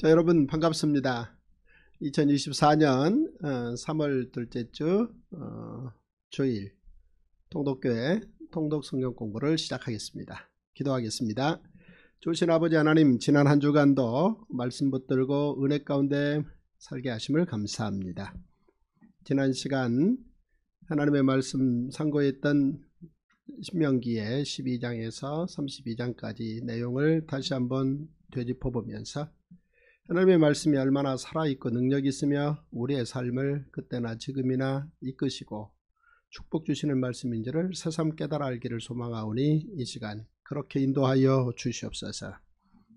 자 여러분 반갑습니다. 2024년 3월 어, 둘째 주 어, 주일 통독교회 통독 성경 공부를 시작하겠습니다. 기도하겠습니다. 조신 아버지 하나님 지난 한 주간도 말씀 붙들고 은혜 가운데 살게 하심을 감사합니다. 지난 시간 하나님의 말씀 상고했던 신명기의 12장에서 32장까지 내용을 다시 한번 되짚어 보면서 하나님의 말씀이 얼마나 살아있고 능력이 있으며 우리의 삶을 그때나 지금이나 이끄시고 축복 주시는 말씀인지를 새삼 깨달아 알기를 소망하오니 이 시간 그렇게 인도하여 주시옵소서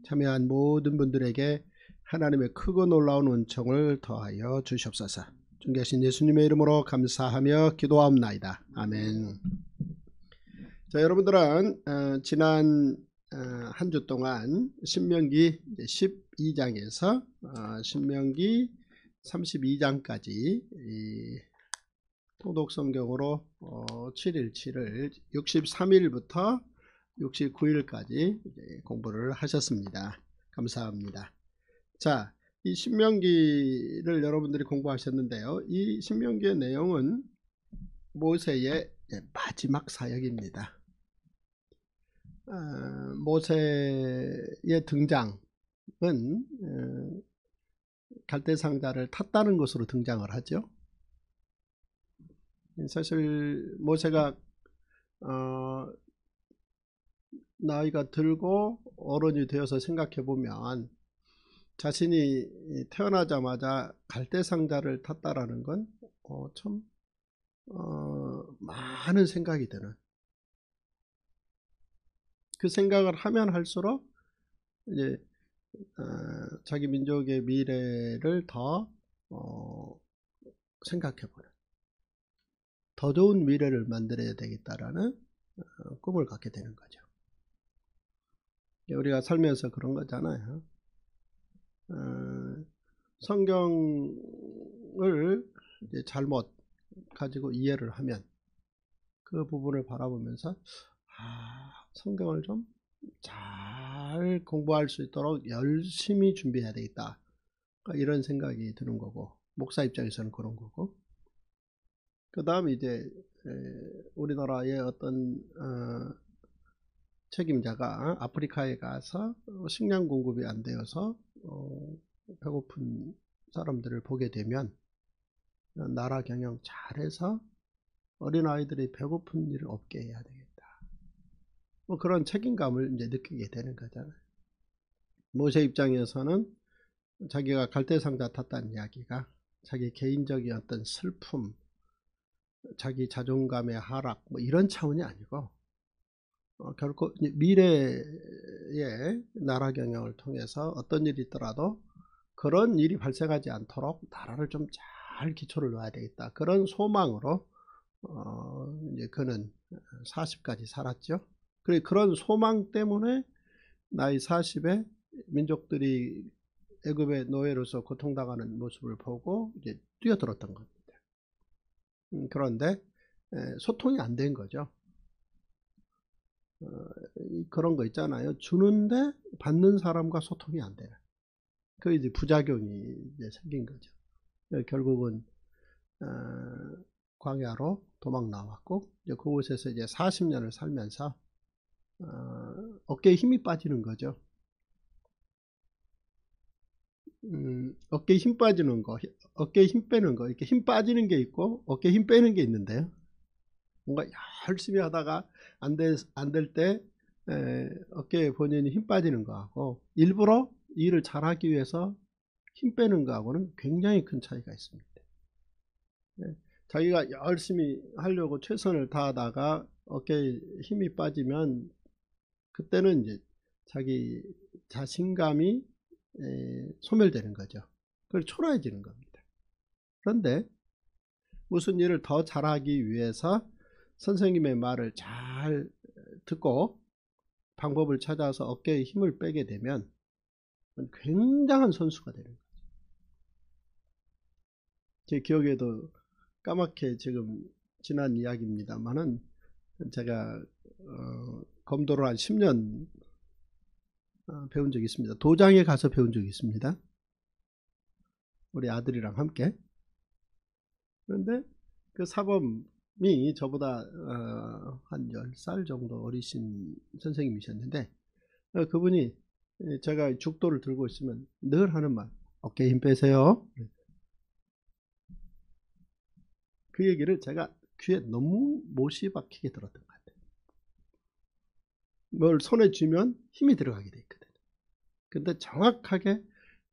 참여한 모든 분들에게 하나님의 크고 놀라운 은총을 더하여 주시옵소서 존귀하신 예수님의 이름으로 감사하며 기도하옵나이다. 아멘 자 여러분들은 어, 지난 어, 한주 동안 신명기 12장에서 어, 신명기 32장까지 통독성경으로 7일치를 어, 63일부터 69일까지 공부를 하셨습니다. 감사합니다. 자, 이 신명기를 여러분들이 공부하셨는데요. 이 신명기의 내용은 모세의 마지막 사역입니다. 어, 모세의 등장은 어, 갈대 상자를 탔다는 것으로 등장을 하죠. 사실 모세가 어, 나이가 들고 어른이 되어서 생각해 보면 자신이 태어나자마자 갈대 상자를 탔다라는 건참 어, 어, 많은 생각이 드는 그 생각을 하면 할수록 이제 어, 자기 민족의 미래를 더 어, 생각해보는 더 좋은 미래를 만들어야 되겠다라는 어, 꿈을 갖게 되는 거죠. 우리가 살면서 그런 거잖아요. 어, 성경을 잘못 가지고 이해를 하면 그 부분을 바라보면서 아, 성경을 좀 잘 공부할 수 있도록 열심히 준비해야 되겠다. 그러니까 이런 생각이 드는 거고 목사 입장에서는 그런 거고 그 다음 이제 우리나라의 어떤 어, 책임자가 아프리카에 가서 식량 공급이 안 되어서 어, 배고픈 사람들을 보게 되면 나라 경영 잘해서 어린아이들이 배고픈 일을 없게 해야 돼요. 뭐 그런 책임감을 이제 느끼게 되는 거잖아요. 모세 입장에서는 자기가 갈대상자 탔다는 이야기가 자기 개인적인 어떤 슬픔, 자기 자존감의 하락 뭐 이런 차원이 아니고 어, 결코 미래의 나라 경영을 통해서 어떤 일이 있더라도 그런 일이 발생하지 않도록 나라를 좀 잘 기초를 놔야 되겠다 그런 소망으로 어, 이제 그는 40까지 살았죠. 그래 그런 소망 때문에 나이 40에 민족들이 애굽의 노예로서 고통당하는 모습을 보고 이제 뛰어들었던 겁니다. 음, 그런데 소통이 안 된 거죠. 어, 그런 거 있잖아요. 주는데 받는 사람과 소통이 안 돼요. 그 이제 부작용이 이제 생긴 거죠. 어, 결국은 어, 광야로 도망 나왔고 이제 그곳에서 이제 40년을 살면서 어, 깨에 힘이 빠지는 거죠. 음, 어깨에 힘 빠지는 거, 어깨에 힘 빼는 거, 이렇게 힘 빠지는 게 있고, 어깨에 힘 빼는 게 있는데요. 뭔가 열심히 하다가 안, 되, 안될 어깨에 본연이 힘 빠지는 거하고, 일부러 일을 잘 하기 위해서 힘 빼는 거하고는 굉장히 큰 차이가 있습니다. 네, 자기가 열심히 하려고 최선을 다하다가 어깨에 힘이 빠지면 그때는 이제 자기 자신감이 소멸되는 거죠. 그걸 초라해지는 겁니다. 그런데 무슨 일을 더 잘하기 위해서 선생님의 말을 잘 듣고 방법을 찾아서 어깨에 힘을 빼게 되면 굉장한 선수가 되는 거죠. 제 기억에도 까맣게 지금 지난 이야기입니다만은 제가 어 검도를 한 10년 어, 배운 적이 있습니다. 도장에 가서 배운 적이 있습니다. 우리 아들이랑 함께. 그런데 그 사범이 저보다 어, 한 10살 정도 어리신 선생님이셨는데 어, 그분이 예, 제가 죽도를 들고 있으면 늘 하는 말 어깨 힘 빼세요. 그 얘기를 제가 귀에 너무 못이 박히게 들었던 것 같아요. 뭘 손에 쥐면 힘이 들어가게 돼 있거든요. 근데 정확하게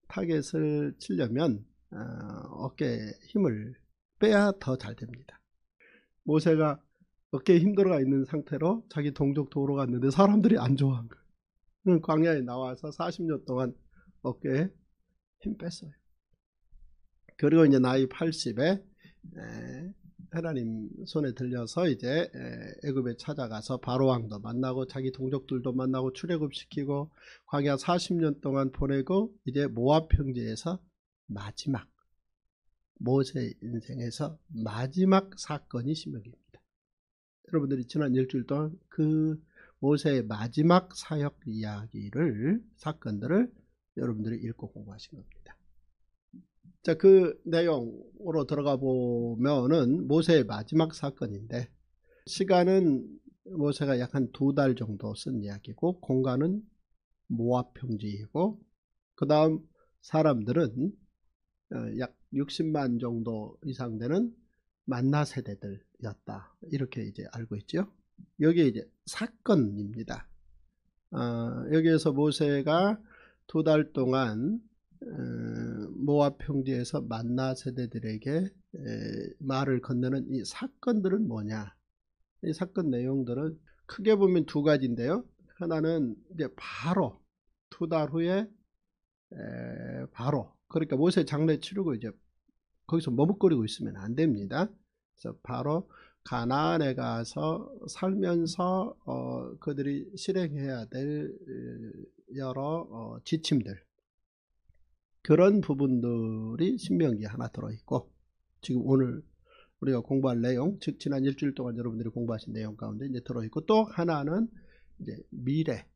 타겟을 치려면 어, 어깨에 힘을 빼야 더 잘 됩니다. 모세가 어깨에 힘 들어가 있는 상태로 자기 동족 도로 갔는데 사람들이 안 좋아한 거예요. 그 광야에 나와서 40년 동안 어깨에 힘 뺐어요. 그리고 이제 나이 80에 하나님 손에 들려서 이제 애굽에 찾아가서 바로왕도 만나고 자기 동족들도 만나고 출애굽시키고 광야 40년 동안 보내고 이제 모압 평지에서 마지막 모세 인생에서 마지막 사건이 신명기입니다. 여러분들이 지난 일주일 동안 그 모세의 마지막 사역 이야기를 사건들을 여러분들이 읽고 공부하신 겁니다. 자, 그 내용으로 들어가 보면은 모세의 마지막 사건인데 시간은 모세가 약 한 두 달 정도 쓴 이야기고 공간은 모압 평지이고 그 다음 사람들은 어, 약 60만 정도 이상 되는 만나 세대들이었다 이렇게 이제 알고 있죠 여기 이제 사건입니다 어, 여기에서 모세가 두 달 동안 어, 모아 평지에서 만나 세대들에게 말을 건네는 이 사건들은 뭐냐 이 사건 내용들은 크게 보면 두 가지인데요 하나는 이제 바로 두 달 후에 바로 그러니까 모세 장례 치르고 이제 거기서 머뭇거리고 있으면 안 됩니다 그래서 바로 가나안에 가서 살면서 어, 그들이 실행해야 될 어, 여러 어, 지침들 그런 부분들이 신명기에 하나 들어있고 지금 오늘 우리가 공부할 내용 즉 지난 일주일 동안 여러분들이 공부하신 내용 가운데 이제 들어있고 또 하나는 이제 미래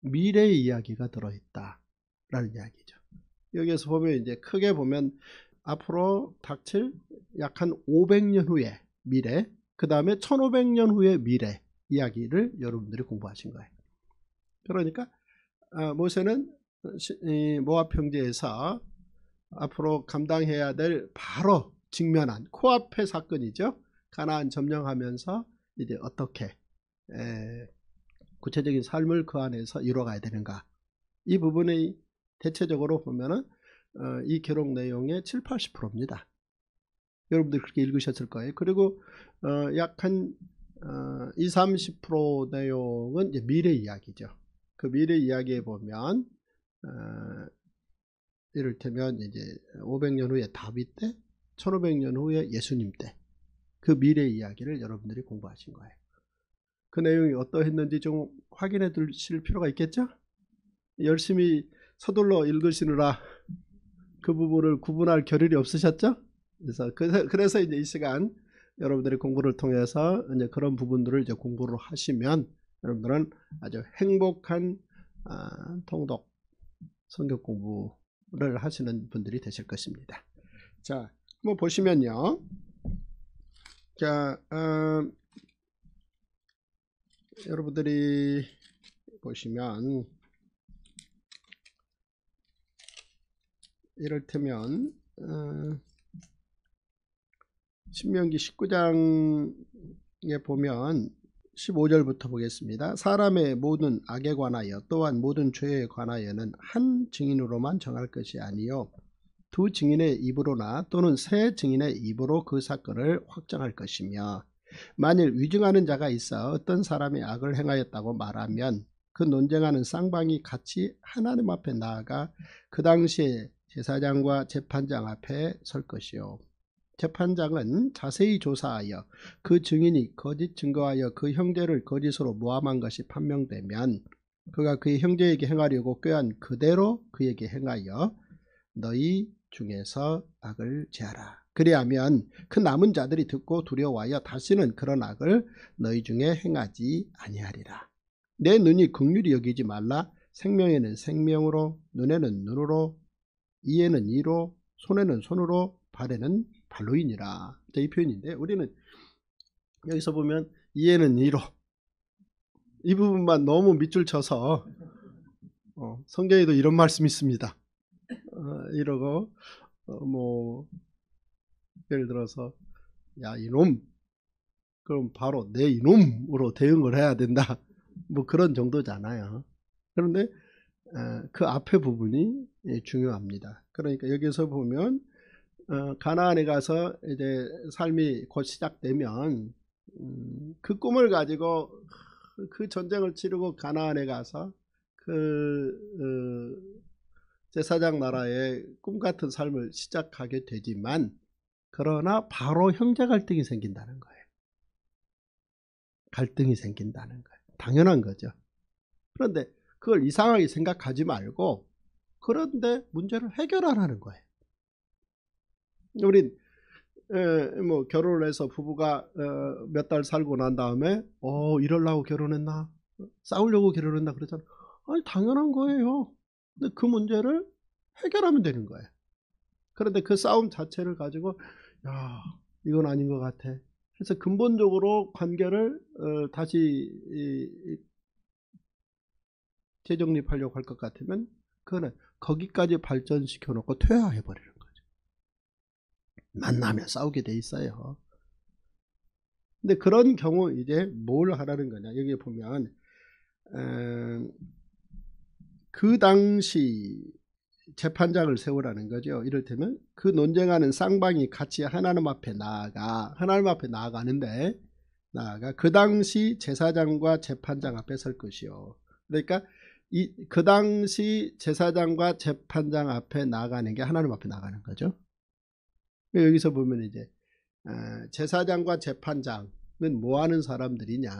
미래의 이야기가 들어있다 라는 이야기죠 여기에서 보면 이제 크게 보면 앞으로 닥칠 약 한 500년 후의 미래 그 다음에 1500년 후의 미래 이야기를 여러분들이 공부하신 거예요 그러니까 아, 모세는 모압 형제에서 앞으로 감당해야 될 바로 직면한 코앞의 사건이죠. 가나안 점령하면서 이제 어떻게 구체적인 삶을 그 안에서 이루어가야 되는가 이 부분이 대체적으로 보면은 어, 이 기록 내용의 7, 80%입니다. 여러분들 그렇게 읽으셨을 거예요. 그리고 어, 약한 어, 2 30% 내용은 미래 이야기죠. 그 미래 이야기에 보면 어, 이를테면 이제 500년 후에 다윗 때, 1500년 후에 예수님 때 그 미래 이야기를 여러분들이 공부하신 거예요. 그 내용이 어떠했는지 좀 확인해 두실 필요가 있겠죠? 열심히 서둘러 읽으시느라 그 부분을 구분할 겨를이 없으셨죠? 그래서 그, 그래서 이제 이 시간 여러분들이 공부를 통해서 이제 그런 부분들을 이제 공부를 하시면 여러분들은 아주 행복한 아, 통독 성격 공부를 하시는 분들이 되실 것입니다. 자, 한번 보시면요. 자, 음, 여러분들이 보시면 이를테면 어, 신명기 19장에 보면 15절부터 보겠습니다. 사람의 모든 악에 관하여 또한 모든 죄에 관하여는 한 증인으로만 정할 것이 아니요 두 증인의 입으로나 또는 세 증인의 입으로 그 사건을 확정할 것이며 만일 위증하는 자가 있어 어떤 사람이 악을 행하였다고 말하면 그 논쟁하는 쌍방이 같이 하나님 앞에 나아가 그 당시에 제사장과 재판장 앞에 설 것이요 재판장은 자세히 조사하여 그 증인이 거짓 증거하여 그 형제를 거짓으로 모함한 것이 판명되면 그가 그의 형제에게 행하려고 꾀한 그대로 그에게 행하여 너희 중에서 악을 제하라. 그리하면 그 남은 자들이 듣고 두려워하여 다시는 그런 악을 너희 중에 행하지 아니하리라. 내 눈이 극률이 여기지 말라. 생명에는 생명으로, 눈에는 눈으로, 이에는 이로, 손에는 손으로, 발에는 발로이니라 이 표현인데 우리는 여기서 보면 이해는 이로 이 부분만 너무 밑줄 쳐서 어, 성경에도 이런 말씀이 있습니다. 어, 이러고 어, 뭐 예를 들어서 야 이놈 그럼 바로 내 이놈으로 대응을 해야 된다 뭐 그런 정도잖아요. 그런데 어, 그 앞에 부분이 예, 중요합니다. 그러니까 여기서 보면 어, 가나안에 가서 이제 삶이 곧 시작되면 음, 그 꿈을 가지고 그 전쟁을 치르고 가나안에 가서 그 어, 제사장 나라의 꿈 같은 삶을 시작하게 되지만 그러나 바로 형제 갈등이 생긴다는 거예요. 갈등이 생긴다는 거예요. 당연한 거죠. 그런데 그걸 이상하게 생각하지 말고 그런데 문제를 해결하라는 거예요. 우리 에, 뭐 결혼을 해서 부부가 어, 몇달 살고 난 다음에 어 이럴라고 결혼했나 싸우려고 결혼했나 그러잖아. 아니 당연한 거예요. 근데 그 문제를 해결하면 되는 거예요. 그런데 그 싸움 자체를 가지고 야 이건 아닌 것 같아. 그래서 근본적으로 관계를 어, 다시 이, 이, 재정립하려고 할 것 같으면 그거는 거기까지 발전시켜 놓고 퇴화해 버려요. 만나면 싸우게 돼 있어요. 근데 그런 경우 이제 뭘 하라는 거냐 여기 에 보면 음, 그 당시 재판장을 세우라는 거죠. 이를테면 그 논쟁하는 쌍방이 같이 하나님 앞에 나아가 하나님 앞에 나아가는데 나아가 그 당시 제사장과 재판장 앞에 설 것이요. 그러니까 이, 그 당시 제사장과 재판장 앞에 나가는 게 하나님 앞에 나가는 거죠. 그러니까 여기서 보면 이제 아, 제사장과 재판장은 뭐 하는 사람들이냐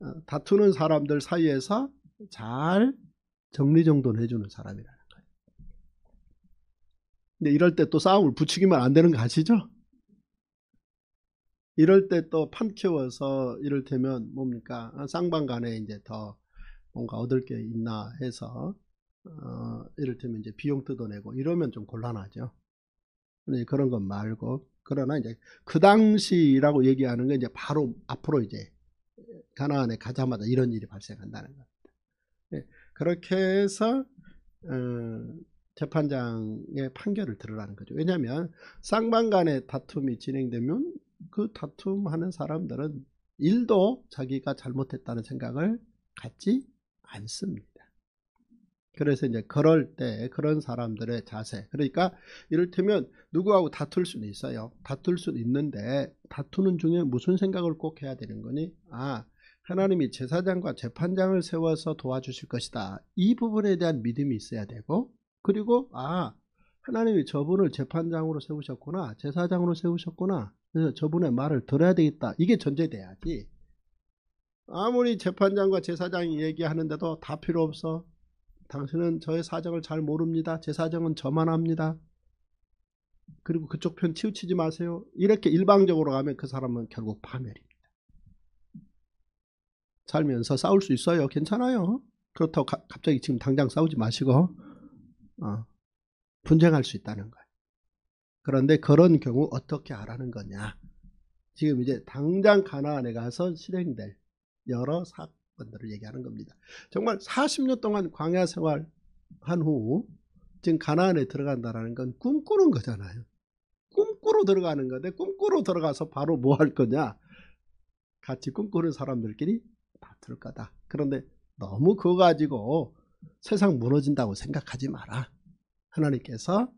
어, 다투는 사람들 사이에서 잘 정리정돈 해주는 사람이라는 거예요. 근데 이럴 때 또 싸움을 붙이기만 안 되는 거 아시죠? 이럴 때 또 판키워서 이를테면 뭡니까 아, 쌍방 간에 이제 더 뭔가 얻을 게 있나 해서 어, 이를테면 이제 비용 뜯어내고 이러면 좀 곤란하죠. 그런 것 말고 그러나 이제 그 당시라고 얘기하는 게 이제 바로 앞으로 이제 가나안에 가자마자 이런 일이 발생한다는 겁니다. 예, 그렇게 해서 어, 재판장의 판결을 들으라는 거죠. 왜냐하면 쌍방간의 다툼이 진행되면 그 다툼하는 사람들은 일도 자기가 잘못했다는 생각을 갖지 않습니다. 그래서 이제 그럴 때 그런 사람들의 자세 그러니까 이를테면 누구하고 다툴 수는 있어요 다툴 수는 있는데 다투는 중에 무슨 생각을 꼭 해야 되는 거니 아 하나님이 제사장과 재판장을 세워서 도와주실 것이다 이 부분에 대한 믿음이 있어야 되고 그리고 아 하나님이 저분을 재판장으로 세우셨구나 제사장으로 세우셨구나 그래서 저분의 말을 들어야 되겠다 이게 전제돼야지 아무리 재판장과 제사장이 얘기하는데도 다 필요 없어 당신은 저의 사정을 잘 모릅니다. 제 사정은 저만 합니다. 그리고 그쪽 편 치우치지 마세요. 이렇게 일방적으로 가면 그 사람은 결국 파멸입니다. 살면서 싸울 수 있어요. 괜찮아요. 그렇다고 가, 갑자기 지금 당장 싸우지 마시고 어, 분쟁할 수 있다는 거예요. 그런데 그런 경우 어떻게 하라는 거냐. 지금 이제 당장 가나안에 가서 실행될 여러 사건 분들을 얘기하는 겁니다. 정말 40년 동안 광야 생활 한 후 지금 가나안에 들어간다라는 건 꿈꾸는 거잖아요. 꿈꾸러 들어가는 건데 꿈꾸러 들어가서 바로 뭐 할 거냐? 같이 꿈꾸는 사람들끼리 다툴 거다. 그런데 너무 그거 가지고 세상 무너진다고 생각하지 마라. 하나님께서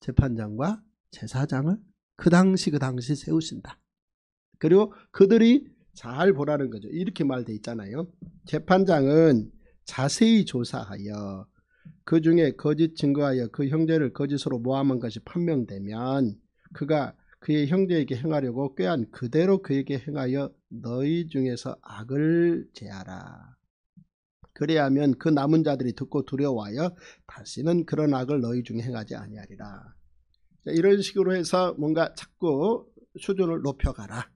재판장과 제사장을 그 당시 그 당시 세우신다. 그리고 그들이 잘 보라는 거죠. 이렇게 말돼 있잖아요. 재판장은 자세히 조사하여 그 중에 거짓 증거하여 그 형제를 거짓으로 모함한 것이 판명되면 그가 그의 형제에게 행하려고 꾀한 그대로 그에게 행하여 너희 중에서 악을 제하라. 그래야면 그 남은 자들이 듣고 두려워하여 다시는 그런 악을 너희 중에 행하지 아니하리라. 이런 식으로 해서 뭔가 자꾸 수준을 높여가라.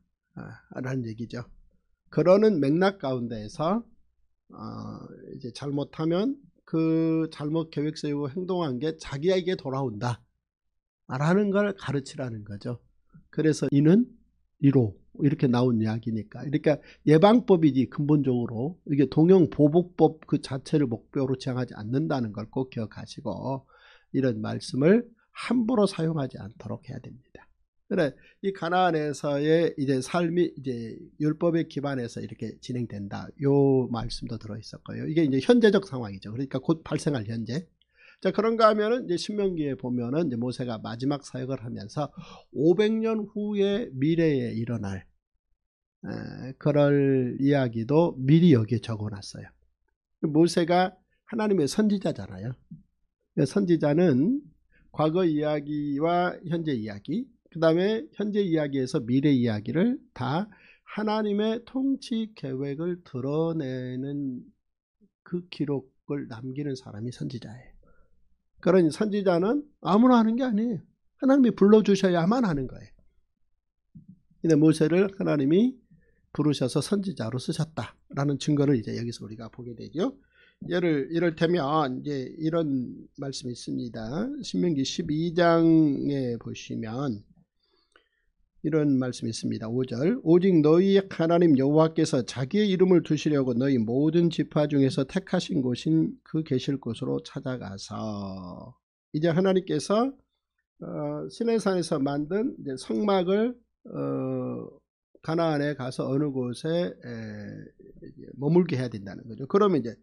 라는 얘기죠. 그러는 맥락 가운데에서 어, 이제 잘못하면 그 잘못 계획 세우고 행동한 게 자기에게 돌아온다 라는 걸 가르치라는 거죠. 그래서 이는 이로 이렇게 나온 이야기니까 그러니까 예방법이지 근본적으로 이게 동영 보복법 그 자체를 목표로 지향하지 않는다는 걸 꼭 기억하시고 이런 말씀을 함부로 사용하지 않도록 해야 됩니다. 그래 이 가나안에서의 이제 삶이 이제 율법에 기반해서 이렇게 진행된다. 요 말씀도 들어 있었고요. 이게 이제 현재적 상황이죠. 그러니까 곧 발생할 현재. 자 그런가 하면은 이제 신명기에 보면은 이제 모세가 마지막 사역을 하면서 500년 후의 미래에 일어날 에, 그럴 이야기도 미리 여기에 적어놨어요. 모세가 하나님의 선지자잖아요. 그 선지자는 과거 이야기와 현재 이야기 그 다음에 현재 이야기에서 미래 이야기를 다 하나님의 통치 계획을 드러내는 그 기록을 남기는 사람이 선지자예요. 그러니 선지자는 아무나 하는 게 아니에요. 하나님이 불러주셔야만 하는 거예요. 이데 모세를 하나님이 부르셔서 선지자로 쓰셨다라는 증거를 이제 여기서 우리가 보게 되죠. 예를 이를테면 이제 이런 말씀이 있습니다. 신명기 12장에 보시면 이런 말씀이 있습니다. 5절 오직 너희의 하나님 여호와께서 자기의 이름을 두시려고 너희 모든 지파 중에서 택하신 곳인 그 계실 곳으로 찾아가서 이제 하나님께서 어, 시내산에서 만든 성막을 어, 가나안에 가서 어느 곳에 에, 머물게 해야 된다는 거죠. 그러면 이제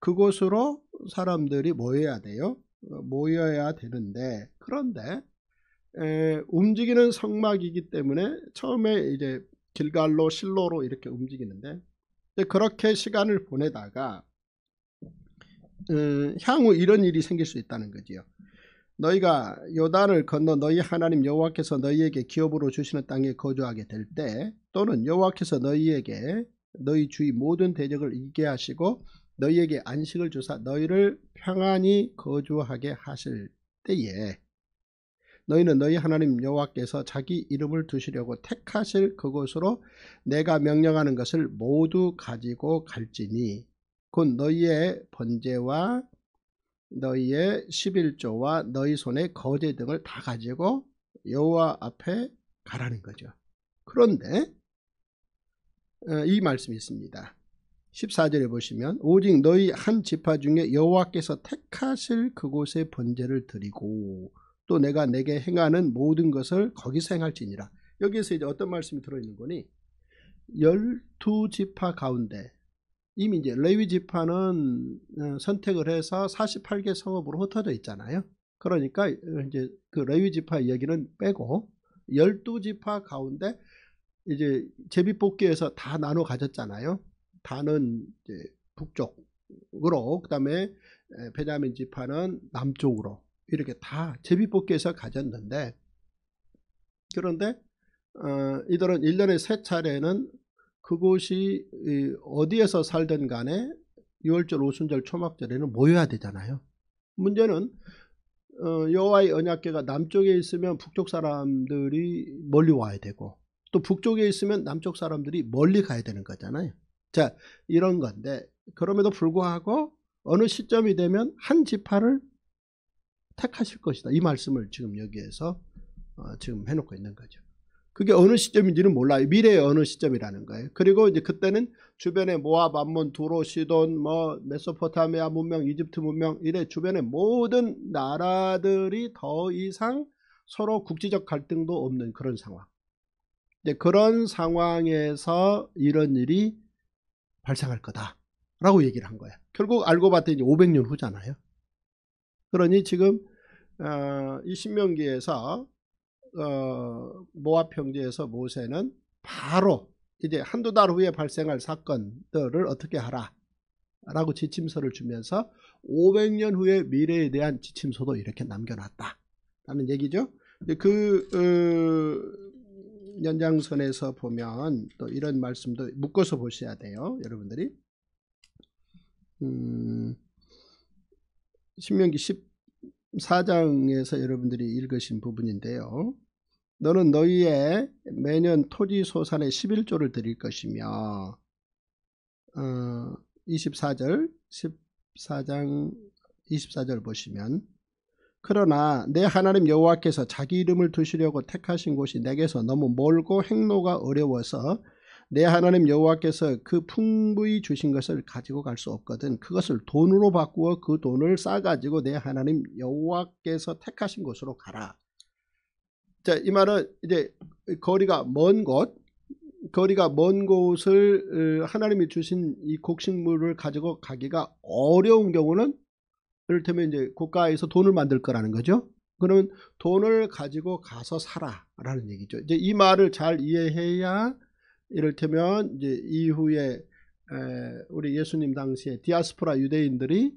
그곳으로 사람들이 모여야 돼요. 어, 모여야 되는데 그런데 움직이는 성막이기 때문에 처음에 이제 길갈로 실로로 이렇게 움직이는데 그렇게 시간을 보내다가 음, 향후 이런 일이 생길 수 있다는 거지요. 너희가 요단을 건너 너희 하나님 여호와께서 너희에게 기업으로 주시는 땅에 거주하게 될 때 또는 여호와께서 너희에게 너희 주의 모든 대적을 이기게 하시고 너희에게 안식을 주사 너희를 평안히 거주하게 하실 때에 너희는 너희 하나님 여호와께서 자기 이름을 두시려고 택하실 그곳으로 내가 명령하는 것을 모두 가지고 갈지니 곧 너희의 번제와 너희의 11조와 너희 손의 거제 등을 다 가지고 여호와 앞에 가라는 거죠. 그런데 어, 이 말씀이 있습니다. 14절에 보시면 오직 너희 한 지파 중에 여호와께서 택하실 그곳에 번제를 드리고 또 내가 내게 행하는 모든 것을 거기서 행할지니라. 여기에서 이제 어떤 말씀이 들어있는 거니? 열두 지파 가운데 이미 이제 레위 지파는 어, 선택을 해서 48개 성읍으로 흩어져 있잖아요. 그러니까 이제 그 레위 지파 이야기는 빼고 열두 지파 가운데 이제 제비 뽑기에서 다 나눠 가졌잖아요. 다는 북쪽으로 그다음에 베냐민 지파는 남쪽으로 이렇게 다 제비뽑기에서 가졌는데 그런데 어, 이들은 1년에 세 차례는 그곳이 어디에서 살든 간에 6월절 오순절 초막절에는 모여야 되잖아요. 문제는 어, 여호와의 언약계가 남쪽에 있으면 북쪽 사람들이 멀리 와야 되고 또 북쪽에 있으면 남쪽 사람들이 멀리 가야 되는 거잖아요. 자 이런 건데 그럼에도 불구하고 어느 시점이 되면 한 지파를 택하실 것이다. 이 말씀을 지금 여기에서 어, 지금 해놓고 있는 거죠. 그게 어느 시점인지는 몰라요. 미래의 어느 시점이라는 거예요. 그리고 이제 그때는 주변에 모압, 암몬, 두로, 시돈, 뭐 메소포타미아 문명, 이집트 문명 이래 주변의 모든 나라들이 더 이상 서로 국지적 갈등도 없는 그런 상황. 이제 그런 상황에서 이런 일이 발생할 거다라고 얘기를 한 거예요. 결국 알고 봤더니 500년 후잖아요. 그러니 지금 어, 이 신명기에서 어, 모압 평지에서 모세는 바로 이제 한두 달 후에 발생할 사건들을 어떻게 하라 라고 지침서를 주면서 500년 후의 미래에 대한 지침서도 이렇게 남겨놨다 라는 얘기죠 그 어, 연장선에서 보면 또 이런 말씀도 묶어서 보셔야 돼요 여러분들이 음, 신명기 10 4장에서 여러분들이 읽으신 부분인데요. 너는 너희의 매년 토지 소산의 11조를 드릴 것이며 어, 24절 14장 24절 보시면 그러나 내 하나님 여호와께서 자기 이름을 두시려고 택하신 곳이 내게서 너무 멀고 행로가 어려워서 내 하나님 여호와께서 그 풍부히 주신 것을 가지고 갈 수 없거든 그것을 돈으로 바꾸어 그 돈을 싸가지고 내 하나님 여호와께서 택하신 곳으로 가라. 자, 이 말은 이제 거리가 먼 곳, 거리가 먼 곳을 어, 하나님이 주신 이 곡식물을 가지고 가기가 어려운 경우는 이를테면 이제 국가에서 돈을 만들 거라는 거죠. 그러면 돈을 가지고 가서 사라라는 얘기죠. 이제 이 말을 잘 이해해야 이를테면 이제 이후에 우리 예수님 당시에 디아스포라 유대인들이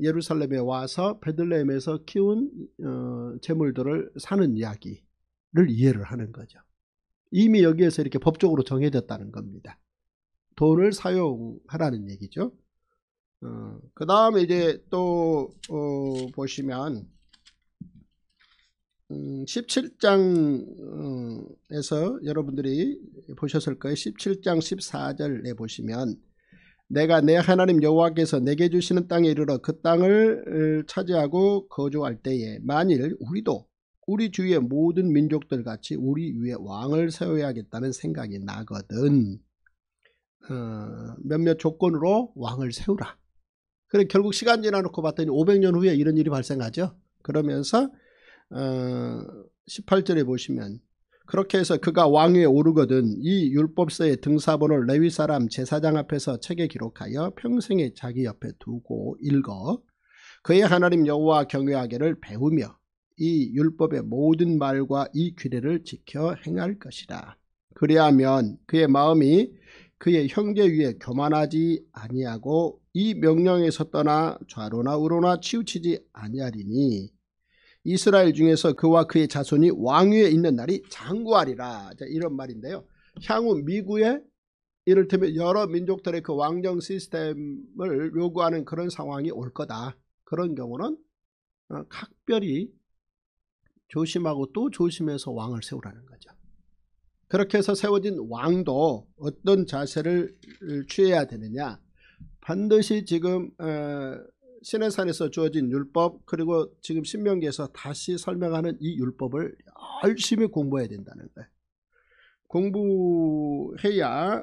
예루살렘에 와서 베들레헴에서 키운 어, 재물들을 사는 이야기를 이해를 하는 거죠. 이미 여기에서 이렇게 법적으로 정해졌다는 겁니다. 돈을 사용하라는 얘기죠. 어, 그 다음에 이제 또 어, 보시면 17장 음, 그래서 여러분들이 보셨을 거예요. 17장 14절에 보시면 내가 내 하나님 여호와께서 내게 주시는 땅에 이르러 그 땅을 차지하고 거주할 때에 만일 우리도 우리 주위의 모든 민족들 같이 우리 위에 왕을 세워야겠다는 생각이 나거든 어, 몇몇 조건으로 왕을 세우라. 그래 결국 시간 지나놓고 봤더니 500년 후에 이런 일이 발생하죠. 그러면서 어, 18절에 보시면 그렇게 해서 그가 왕위에 오르거든 이 율법서의 등사본을 레위 사람 제사장 앞에서 책에 기록하여 평생에 자기 옆에 두고 읽어 그의 하나님 여호와 경외하기를 배우며 이 율법의 모든 말과 이 규례를 지켜 행할 것이라. 그리하면 그의 마음이 그의 형제 위에 교만하지 아니하고 이 명령에서 떠나 좌로나 우로나 치우치지 아니하리니 이스라엘 중에서 그와 그의 자손이 왕위에 있는 날이 장구하리라 자, 이런 말인데요. 향후 미국의 이를테면 여러 민족들의 그 왕정 시스템을 요구하는 그런 상황이 올 거다. 그런 경우는 어, 각별히 조심하고 또 조심해서 왕을 세우라는 거죠. 그렇게 해서 세워진 왕도 어떤 자세를 취해야 되느냐. 반드시 지금 어, 신해산에서 주어진 율법 그리고 지금 신명기에서 다시 설명하는 이 율법을 열심히 공부해야 된다는 거예요. 공부해야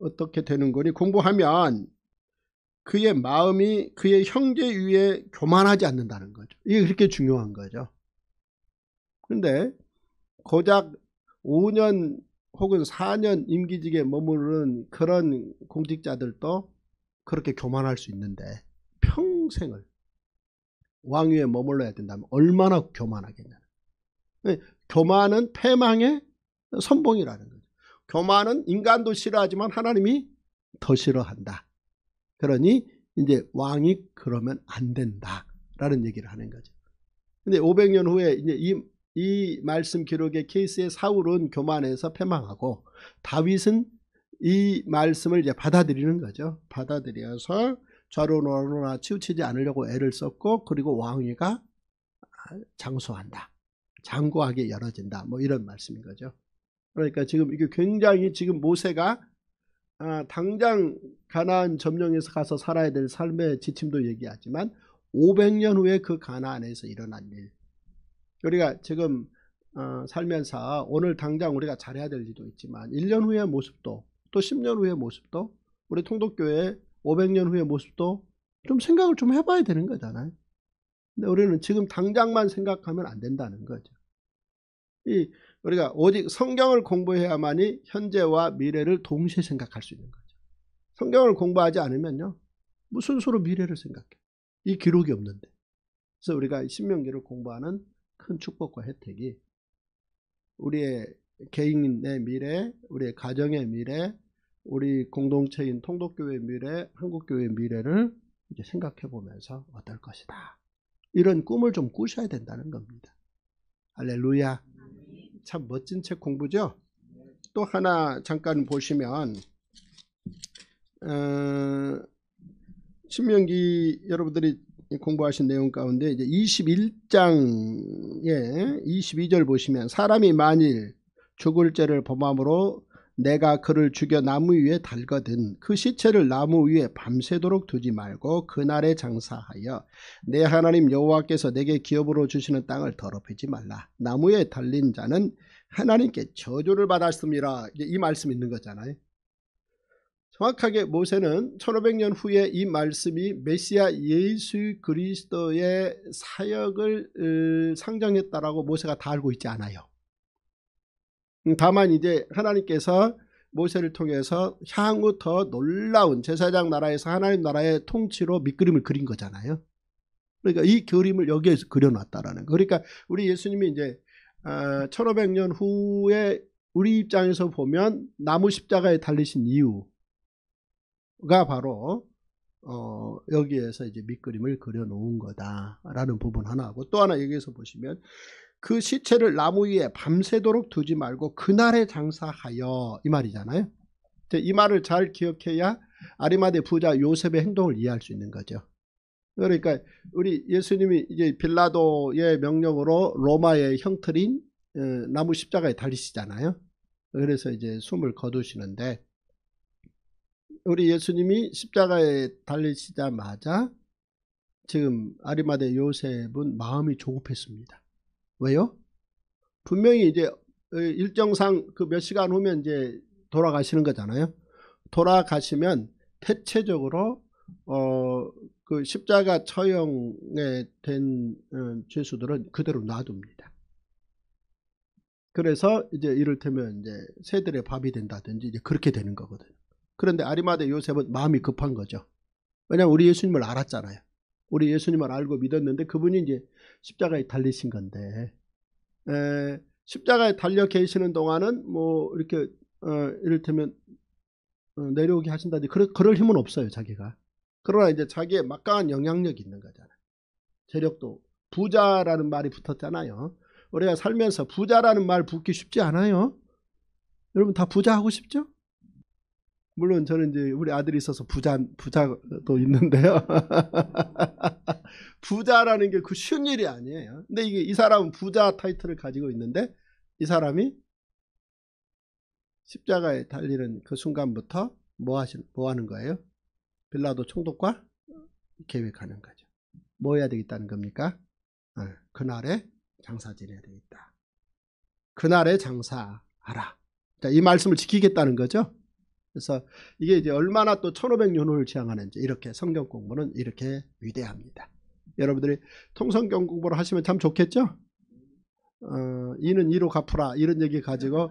어, 떻게 되는 거니 공부하면 그의 마음이 그의 형제 위에 교만하지 않는다는 거죠. 이게 그렇게 중요한 거죠. 그런데 고작 5년 혹은 4년 임기직에 머무르는 그런 공직자들도 그렇게 교만할 수 있는데 평생을 왕위에 머물러야 된다면 얼마나 교만하겠냐. 예, 교만은 패망의 선봉이라는 거죠. 교만은 인간도 싫어하지만 하나님이 더 싫어한다. 그러니 이제 왕이 그러면 안 된다라는 얘기를 하는 거죠. 근데 500년 후에 이제 이, 이 말씀 기록의 케이스의 사울은 교만해서 패망하고 다윗은 이 말씀을 이제 받아들이는 거죠. 받아들여서 좌로나 치우치지 않으려고 애를 썼고 그리고 왕위가 장수한다. 장구하게 열어진다. 뭐 이런 말씀인 거죠. 그러니까 지금 이게 굉장히 지금 모세가 아, 당장 가나안 점령에서 가서 살아야 될 삶의 지침도 얘기하지만 500년 후에 그 가나안에서 일어난 일 우리가 지금 어, 살면서 오늘 당장 우리가 잘해야 될 일도 있지만 1년 후의 모습도 또 10년 후의 모습도 우리 통독교회 500년 후의 모습도 좀 생각을 좀 해봐야 되는 거잖아요. 근데 우리는 지금 당장만 생각하면 안 된다는 거죠. 이 우리가 오직 성경을 공부해야만이 현재와 미래를 동시에 생각할 수 있는 거죠. 성경을 공부하지 않으면요. 무슨 수로 미래를 생각해. 이 기록이 없는데. 그래서 우리가 신명기를 공부하는 큰 축복과 혜택이 우리의 개인의 미래, 우리의 가정의 미래, 우리 공동체인 통독교회 미래, 한국교회 미래를 이제 생각해 보면서 어떨 것이다. 이런 꿈을 좀 꾸셔야 된다는 겁니다. 할렐루야. 참 멋진 책 공부죠? 또 하나 잠깐 보시면, 어, 신명기 여러분들이 공부하신 내용 가운데 이제 21장에 22절 보시면 사람이 만일 죽을 죄를 범함으로 내가 그를 죽여 나무 위에 달거든 그 시체를 나무 위에 밤새도록 두지 말고 그날에 장사하여 내 하나님 여호와께서 내게 기업으로 주시는 땅을 더럽히지 말라. 나무에 달린 자는 하나님께 저주를 받았습니다. 이 말씀 있는 거잖아요. 정확하게 모세는 1500년 후에 이 말씀이 메시아 예수 그리스도의 사역을 어, 상정했다라고 모세가 다 알고 있지 않아요. 음, 다만 이제 하나님께서 모세를 통해서 향후 더 놀라운 제사장 나라에서 하나님 나라의 통치로 밑그림을 그린 거잖아요. 그러니까 이 그림을 여기에서 그려놨다라는 거. 그러니까 우리 예수님이 이제 1500년 아, 후에 우리 입장에서 보면 나무 십자가에 달리신 이유가 바로 어, 여기에서 이제 밑그림을 그려놓은 거다라는 부분 하나하고 또 하나 여기에서 보시면 그 시체를 나무 위에 밤새도록 두지 말고 그날에 장사하여 이 말이잖아요. 이 말을 잘 기억해야 아리마대 부자 요셉의 행동을 이해할 수 있는 거죠. 그러니까 우리 예수님이 이제 빌라도의 명령으로 로마의 형틀인 어, 나무 십자가에 달리시잖아요. 그래서 이제 숨을 거두시는데 우리 예수님이 십자가에 달리시자마자 지금 아리마대 요셉은 마음이 조급했습니다. 왜요? 분명히 이제 어, 일정상 그 몇 시간 후면 이제 돌아가시는 거잖아요. 돌아가시면 대체적으로 어그 십자가 처형에 된 어, 죄수들은 그대로 놔둡니다. 그래서 이제 이를테면 이제 새들의 밥이 된다든지 이제 그렇게 되는 거거든요. 그런데 아리마대 요셉은 마음이 급한 거죠. 왜냐하면 우리 예수님을 알았잖아요. 우리 예수님을 알고 믿었는데 그분이 이제 십자가에 달리신 건데 에, 십자가에 달려 계시는 동안은 뭐 이렇게 어, 이를테면 어, 내려오게 하신다든지 그럴, 그럴 힘은 없어요 자기가 그러나 이제 자기의 막강한 영향력이 있는 거잖아요 재력도 부자라는 말이 붙었잖아요 우리가 살면서 부자라는 말 붙기 쉽지 않아요 여러분 다 부자하고 싶죠? 물론 저는 이제 우리 아들이 있어서 부자 부자도 있는데요. 부자라는 게 그 쉬운 일이 아니에요. 근데 이게 이 사람은 부자 타이틀을 가지고 있는데 이 사람이 십자가에 달리는 그 순간부터 뭐 하신 뭐 하는 거예요? 빌라도 총독과 계획하는 거죠. 뭐 해야 되겠다는 겁니까? 아, 그날에 장사 지내야 되겠다. 그날에 장사하라. 자, 이 말씀을 지키겠다는 거죠. 그래서 이게 이제 얼마나 또1 5 0 0년을 지향하는지 이렇게 성경 공부는 이렇게 위대합니다. 여러분들이 통성경 공부를 하시면 참 좋겠죠? 어, 이는 이로 갚으라 이런 얘기 가지고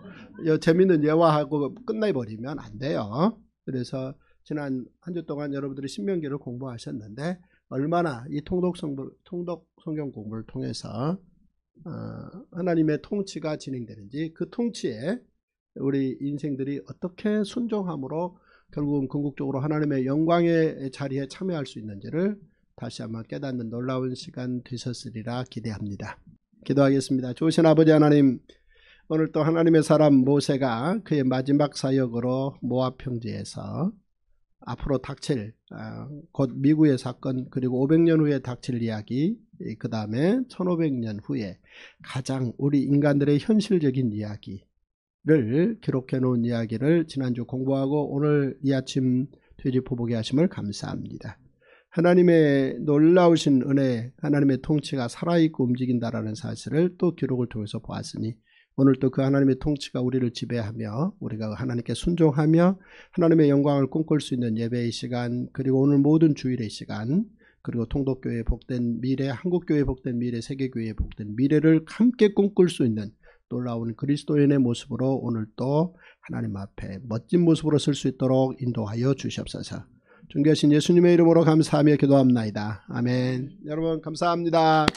재밌는 예화하고 끝내버리면 안 돼요. 그래서 지난 한 주 동안 여러분들이 신명기를 공부하셨는데 얼마나 이통독성 통독성경 공부를 통해서 어, 하나님의 통치가 진행되는지 그 통치에 우리 인생들이 어떻게 순종함으로 결국은 궁극적으로 하나님의 영광의 자리에 참여할 수 있는지를 다시 한번 깨닫는 놀라운 시간 되셨으리라 기대합니다. 기도하겠습니다. 좋으신 아버지 하나님 오늘 또 하나님의 사람 모세가 그의 마지막 사역으로 모아 평지에서 앞으로 닥칠 아, 곧 미국의 사건 그리고 500년 후에 닥칠 이야기 그 다음에 1500년 후에 가장 우리 인간들의 현실적인 이야기 를 기록해 놓은 이야기를 지난주 공부하고 오늘 이 아침 되짚어 보게 하심을 감사합니다. 하나님의 놀라우신 은혜, 하나님의 통치가 살아있고 움직인다라는 사실을 또 기록을 통해서 보았으니 오늘 도그 하나님의 통치가 우리를 지배하며 우리가 하나님께 순종하며 하나님의 영광을 꿈꿀 수 있는 예배의 시간 그리고 오늘 모든 주일의 시간 그리고 통독교회 복된 미래, 한국교회 복된 미래, 세계교회 복된 미래를 함께 꿈꿀 수 있는 놀라운 그리스도인의 모습으로 오늘도 하나님 앞에 멋진 모습으로 설 수 있도록 인도하여 주시옵소서. 존귀하신 예수님의 이름으로 감사하며 기도합니다. 아멘. 여러분 감사합니다.